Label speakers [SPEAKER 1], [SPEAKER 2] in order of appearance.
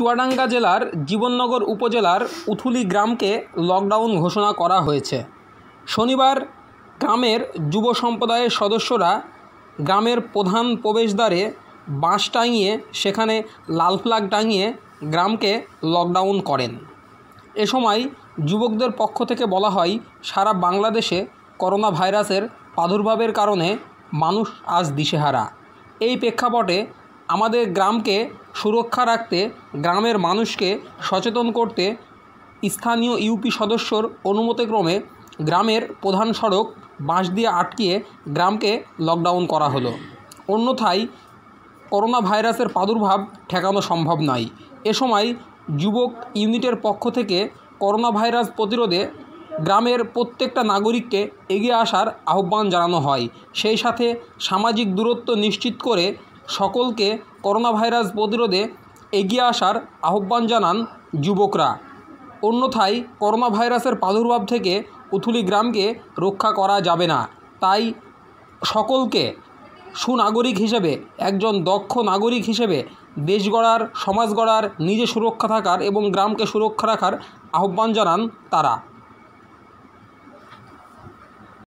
[SPEAKER 1] চুয়াডাঙ্গা জেলার জীবননগর উপজেলার উথুলি গ্রামকে লকডাউন ঘোষণা করা হয়েছে শনিবার গ্রামের যুব সম্প্রদায়ের সদস্যরা গ্রামের প্রধান প্রবেশদ্বারে বাঁশ টাঙিয়ে সেখানে লাল ফ্লাগ টাঙিয়ে গ্রামকে লকডাউন করেন এ সময় যুবকদের পক্ষ থেকে বলা হয় সারা বাংলাদেশে করোনা ভাইরাসের প্রাদুর্ভাবের কারণে মানুষ আজ দিশেহারা এই প্রেক্ষাপটে আমাদের গ্রামকে সুরক্ষা রাখতে গ্রামের মানুষকে সচেতন করতে স্থানীয় ইউপি সদস্যর অনুমতিক্রমে গ্রামের প্রধান সড়ক বাঁশ দিয়ে আটকিয়ে গ্রামকে লকডাউন করা হলো অন্যথায় করোনা ভাইরাসের প্রাদুর্ভাব ঠেকানো সম্ভব নাই এ সময় যুবক ইউনিটের পক্ষ থেকে করোনা ভাইরাস প্রতিরোধে গ্রামের প্রত্যেকটা নাগরিককে এগিয়ে আসার আহ্বান জানানো হয় সেই সাথে সামাজিক দূরত্ব নিশ্চিত করে সকলকে করোনা ভাইরাস প্রতিরোধে এগিয়ে আসার আহ্বান জানান যুবকরা অন্যথায় করোনা ভাইরাসের প্রাদুর্ভাব থেকে উথুলি গ্রামকে রক্ষা করা যাবে না তাই সকলকে সুনাগরিক হিসেবে একজন দক্ষ নাগরিক হিসেবে দেশ গড়ার সমাজ গড়ার নিজে সুরক্ষা থাকার এবং গ্রামকে সুরক্ষা রাখার আহ্বান জানান তারা